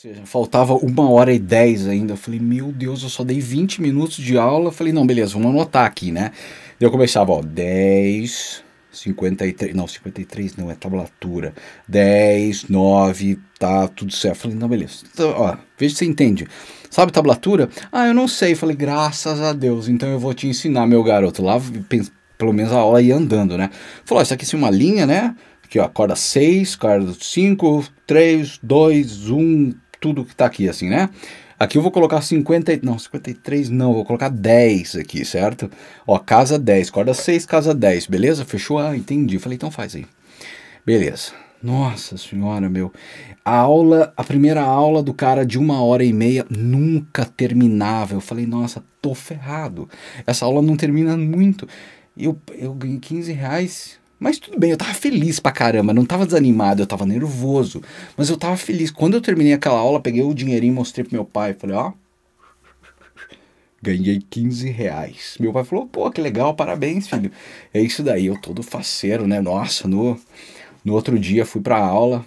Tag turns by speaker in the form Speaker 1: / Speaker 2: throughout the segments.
Speaker 1: seja, faltava uma hora e dez ainda. Eu falei, meu Deus, eu só dei 20 minutos de aula. Eu falei, não, beleza, vamos anotar aqui, né? Eu começava, ó, 10, 53, não, 53 não, é tablatura. 10, 9, tá tudo certo. Eu falei, não, beleza. Então, ó, veja se você entende. Sabe tablatura? Ah, eu não sei. Eu falei, graças a Deus, então eu vou te ensinar, meu garoto. Lá, pelo menos a aula ia andando, né? Falou, isso aqui é uma linha, né? Aqui, ó, corda 6, corda 5, 3, 2, 1, tudo que está aqui, assim, né? Aqui eu vou colocar 50, não, 53 não, vou colocar 10 aqui, certo? Ó, casa 10, corda 6, casa 10, beleza? Fechou? Ah, entendi. Falei, então faz aí. Beleza. Nossa senhora, meu. A aula, a primeira aula do cara de uma hora e meia nunca terminava. Eu falei, nossa, tô ferrado. Essa aula não termina muito. Eu, eu ganhei 15 reais mas tudo bem, eu tava feliz pra caramba, não tava desanimado, eu tava nervoso, mas eu tava feliz. Quando eu terminei aquela aula, peguei o dinheirinho, mostrei pro meu pai, falei, ó, ganhei 15 reais. Meu pai falou, pô, que legal, parabéns, filho. É isso daí, eu todo faceiro, né, nossa, no, no outro dia fui pra aula,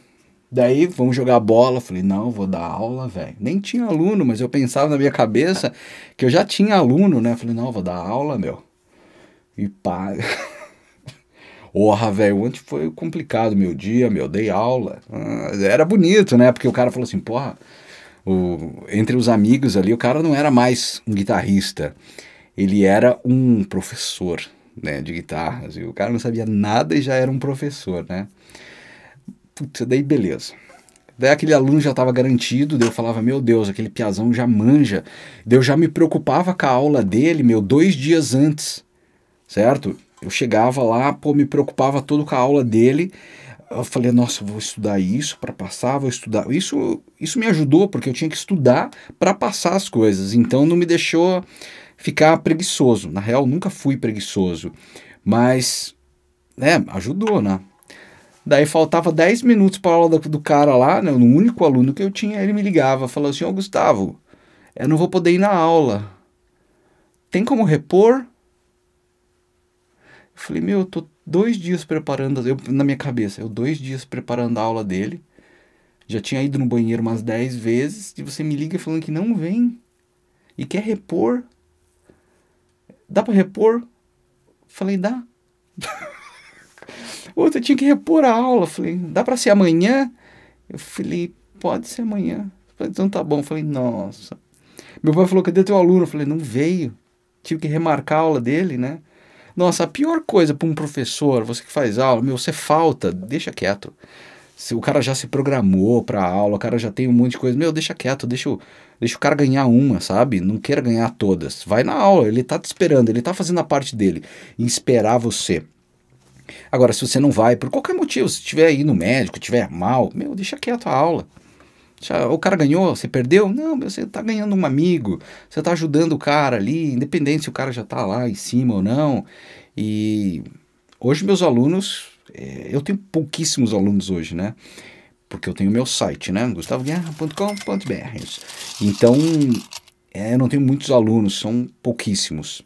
Speaker 1: daí vamos jogar bola, falei, não, vou dar aula, velho. Nem tinha aluno, mas eu pensava na minha cabeça que eu já tinha aluno, né, falei, não, vou dar aula, meu. E pá... Porra, velho, ontem foi complicado meu dia, meu, dei aula. Ah, era bonito, né? Porque o cara falou assim, porra, o, entre os amigos ali, o cara não era mais um guitarrista, ele era um professor, né, de guitarras. E o cara não sabia nada e já era um professor, né? Putz, daí beleza. Daí aquele aluno já estava garantido, daí eu falava, meu Deus, aquele piazão já manja. Daí eu já me preocupava com a aula dele, meu, dois dias antes, certo? Eu chegava lá, pô, me preocupava todo com a aula dele. Eu falei, nossa, vou estudar isso para passar, vou estudar. Isso, isso me ajudou, porque eu tinha que estudar para passar as coisas. Então não me deixou ficar preguiçoso. Na real, nunca fui preguiçoso. Mas, né, ajudou, né? Daí faltava 10 minutos para a aula do, cara lá, né, no único aluno que eu tinha, ele me ligava, falou assim: Ô oh, Gustavo, eu não vou poder ir na aula. Tem como repor? falei, meu, eu tô dois dias preparando, eu, na minha cabeça, eu dois dias preparando a aula dele, já tinha ido no banheiro umas dez vezes, e você me liga falando que não vem, e quer repor, dá para repor? Falei, dá. Outra, tinha que repor a aula, falei, dá para ser amanhã? Eu falei, pode ser amanhã. Falei, então tá bom, falei, nossa. Meu pai falou, cadê teu aluno? Eu falei, não veio. Tive que remarcar a aula dele, né? Nossa, a pior coisa para um professor, você que faz aula, meu, você falta, deixa quieto. Se o cara já se programou para aula, o cara já tem um monte de coisa, meu, deixa quieto, deixa o, deixa o cara ganhar uma, sabe? Não queira ganhar todas. Vai na aula, ele tá te esperando, ele tá fazendo a parte dele em esperar você. Agora, se você não vai, por qualquer motivo, se estiver aí no médico, estiver mal, meu, deixa quieto a aula. O cara ganhou, você perdeu? Não, você está ganhando um amigo, você está ajudando o cara ali, independente se o cara já está lá em cima ou não. E hoje meus alunos, eh, eu tenho pouquíssimos alunos hoje, né? Porque eu tenho meu site, né? gustavoguerra.com.br Então, é, eu não tenho muitos alunos, são pouquíssimos.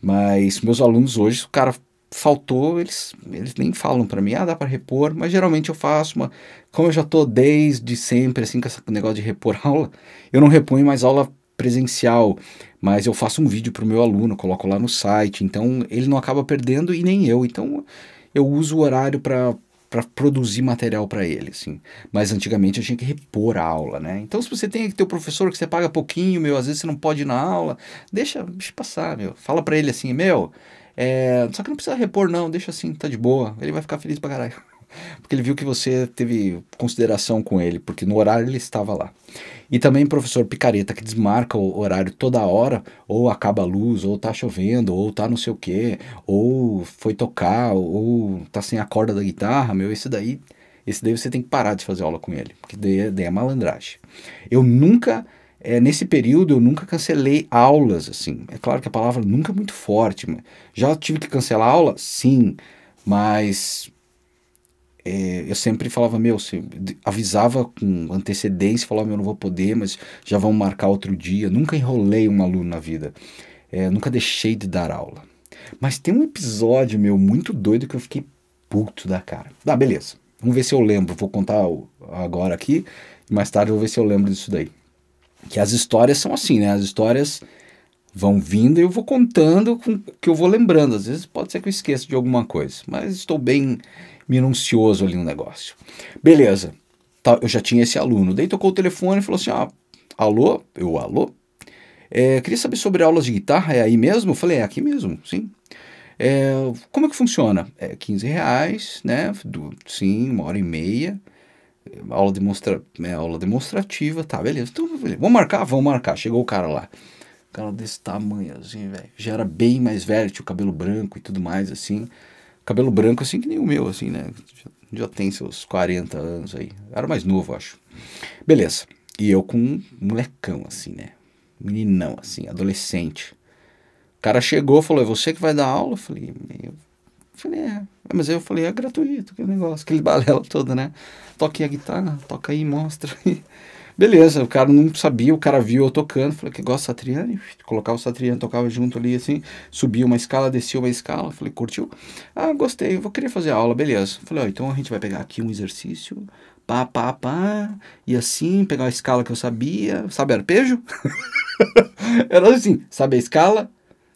Speaker 1: Mas meus alunos hoje, o cara faltou, eles, eles nem falam para mim, ah, dá para repor, mas geralmente eu faço uma, como eu já tô desde sempre assim com esse negócio de repor aula, eu não reponho mais aula presencial, mas eu faço um vídeo para o meu aluno, coloco lá no site, então ele não acaba perdendo e nem eu, então eu uso o horário para para produzir material para ele, assim. Mas antigamente eu tinha que repor a aula, né? Então se você tem que ter o professor que você paga pouquinho, meu, às vezes você não pode ir na aula, deixa, deixa passar, meu. Fala para ele assim, meu, é, só que não precisa repor, não, deixa assim, tá de boa. Ele vai ficar feliz pra caralho. Porque ele viu que você teve consideração com ele, porque no horário ele estava lá. E também professor picareta que desmarca o horário toda hora, ou acaba a luz, ou tá chovendo, ou tá não sei o quê, ou foi tocar, ou tá sem a corda da guitarra, meu, esse daí, esse daí você tem que parar de fazer aula com ele, porque daí, é, daí é malandragem. Eu nunca é, nesse período eu nunca cancelei aulas, assim. É claro que a palavra nunca é muito forte, mas já tive que cancelar aula? Sim, mas é, eu sempre falava, meu, se, avisava com antecedência, falava, meu, não vou poder, mas já vão marcar outro dia. Nunca enrolei um aluno na vida, é, nunca deixei de dar aula. Mas tem um episódio, meu, muito doido que eu fiquei puto da cara. Ah, beleza, vamos ver se eu lembro, vou contar agora aqui, mais tarde eu vou ver se eu lembro disso daí. Que as histórias são assim, né? As histórias vão vindo e eu vou contando com o que eu vou lembrando. Às vezes pode ser que eu esqueça de alguma coisa, mas estou bem minucioso ali no negócio. Beleza, tá, eu já tinha esse aluno. Daí tocou o telefone e falou assim: ah, alô? Eu, alô? É, queria saber sobre aulas de guitarra, é aí mesmo? Eu falei: é aqui mesmo, sim. É, como é que funciona? É 15 reais, né? Do, sim, uma hora e meia aula, demonstra, né, aula demonstrativa, tá, beleza. Então, vamos marcar? Vamos marcar. Chegou o cara lá. O cara desse tamanho, assim, velho. Já era bem mais velho, tinha o cabelo branco e tudo mais, assim. Cabelo branco, assim, que nem o meu, assim, né? Já, já tem seus 40 anos aí. Era mais novo, acho. Beleza. E eu com um molecão, assim, né? Meninão, assim, adolescente. O cara chegou falou: É você que vai dar aula? Eu falei: Meu Falei, é. Ah, mas eu falei, é gratuito aquele negócio, aquele balela todo, né? Toquei a guitarra, toca aí, mostra. Beleza, o cara não sabia, o cara viu eu tocando, falei que gosta de Satriani, colocava o Satriani, tocava junto ali assim, subia uma escala, descia uma escala, falei, curtiu? Ah, gostei, vou querer fazer aula, beleza. Falei, ó, então a gente vai pegar aqui um exercício, pá, pá, pá, e assim, pegar a escala que eu sabia, sabe arpejo? Era assim, sabe a escala,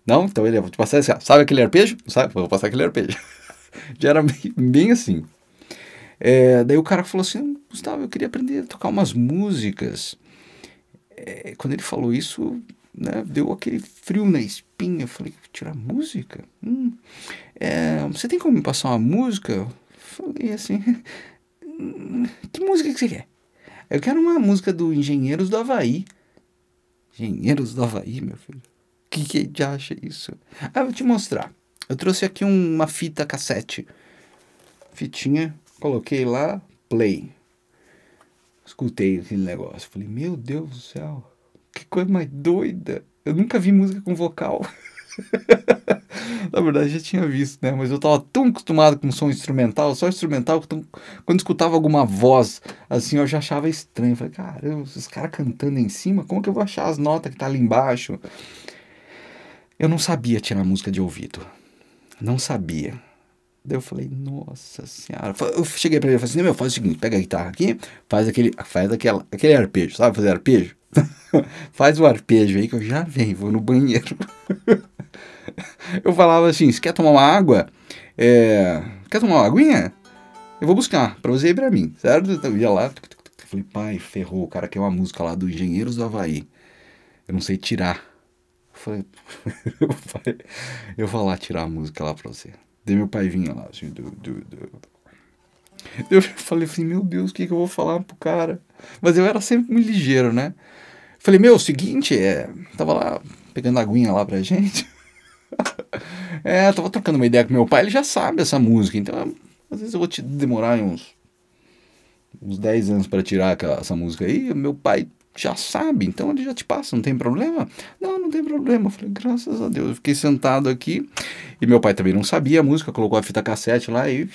Speaker 1: não, então ele, vou te passar esse, sabe aquele arpejo? Sabe? Vou passar aquele arpejo. Já era bem, bem assim. É, daí o cara falou assim, Gustavo, eu queria aprender a tocar umas músicas. É, quando ele falou isso, né, deu aquele frio na espinha. Eu falei, tirar música? Hum. É, você tem como me passar uma música? Eu falei assim, hum, que música que você quer? Eu quero uma música do Engenheiros do Havaí. Engenheiros do Havaí, meu filho. Que que já acha isso? Ah, vou te mostrar. Eu trouxe aqui uma fita cassete. Fitinha, coloquei lá, play. Escutei aquele negócio. Falei, meu Deus do céu, que coisa mais doida. Eu nunca vi música com vocal. Na verdade, já tinha visto, né? Mas eu tava tão acostumado com som instrumental, só instrumental, que tão... quando escutava alguma voz, assim, eu já achava estranho. falei, caramba, os caras cantando em cima, como que eu vou achar as notas que tá ali embaixo? Eu não sabia tirar música de ouvido. Não sabia. Daí eu falei, nossa senhora. Eu cheguei pra ele e falei assim, meu, faz o seguinte, pega a guitarra aqui, faz aquele, faz aquela, aquele arpejo, sabe fazer arpejo? faz o arpejo aí que eu já venho, vou no banheiro. eu falava assim, você quer tomar uma água? É, quer tomar uma aguinha? Eu vou buscar, pra você e pra mim, certo? Então eu ia lá, falei, pai, ferrou, o cara quer uma música lá do Engenheiros do Havaí. Eu não sei tirar Falei, eu falei, eu vou lá tirar a música lá pra você. Daí meu pai vinha lá, assim, do, do, do. Eu falei assim, meu Deus, o que, que eu vou falar pro cara? Mas eu era sempre muito ligeiro, né? Falei, meu, é o seguinte, é. Tava lá pegando aguinha lá pra gente. é, tava trocando uma ideia com meu pai, ele já sabe essa música, então às vezes eu vou te demorar uns. uns 10 anos para tirar aquela, essa música aí. Meu pai já sabe, então ele já te passa, não tem problema. Não, não tem problema. Eu falei, graças a Deus. Eu fiquei sentado aqui. E meu pai também não sabia a música, colocou a fita cassete lá e.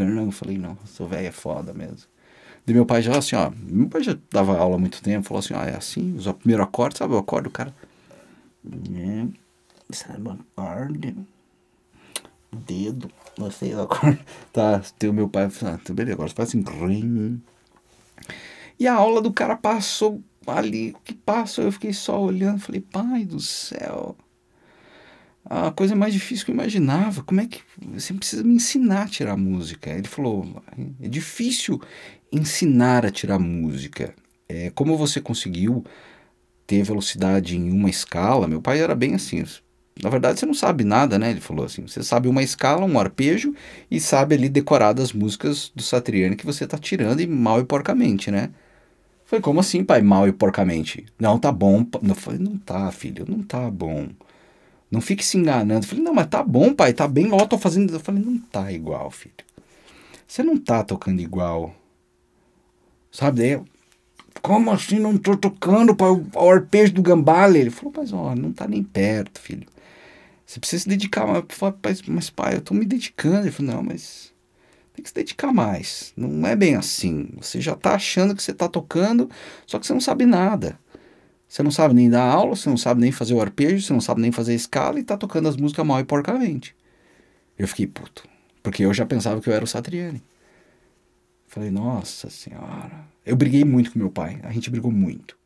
Speaker 1: Eu falei, não, sou velho é foda mesmo. E meu pai já assim, ó. Meu pai já dava aula há muito tempo, falou assim, ó, ah, é assim, usa o primeiro acorde, sabe o acorde? O cara. É, sabe o acorde? Dedo, não sei o acorde. Tá, tem o meu pai, ah, então beleza, agora você faz assim. E a aula do cara passou ali, que passou, eu fiquei só olhando, falei, pai do céu, a coisa mais difícil que eu imaginava, como é que, você precisa me ensinar a tirar música. Ele falou, é difícil ensinar a tirar música, é, como você conseguiu ter velocidade em uma escala, meu pai era bem assim, na verdade, você não sabe nada, né? Ele falou assim: você sabe uma escala, um arpejo e sabe ali decorar as músicas do Satriani que você está tirando e mal e porcamente, né? Falei, como assim, pai, mal e porcamente? Não, tá bom. Eu falei, não tá, filho, não tá bom. Não fique se enganando. falei, não, mas tá bom, pai, tá bem igual eu tô fazendo. Eu falei, não tá igual, filho. Você não tá tocando igual. Sabe? Eu, como assim não tô tocando para o arpejo do gambale? Ele falou, mas ó, não tá nem perto, filho. Você precisa se dedicar. Mas, mas pai, eu tô me dedicando. Ele falou, não, mas tem que se dedicar mais. Não é bem assim. Você já está achando que você está tocando, só que você não sabe nada. Você não sabe nem dar aula, você não sabe nem fazer o arpejo, você não sabe nem fazer escala e está tocando as músicas mal e porcamente. Eu fiquei puto, porque eu já pensava que eu era o Satriani. Falei, nossa senhora. Eu briguei muito com meu pai, a gente brigou muito.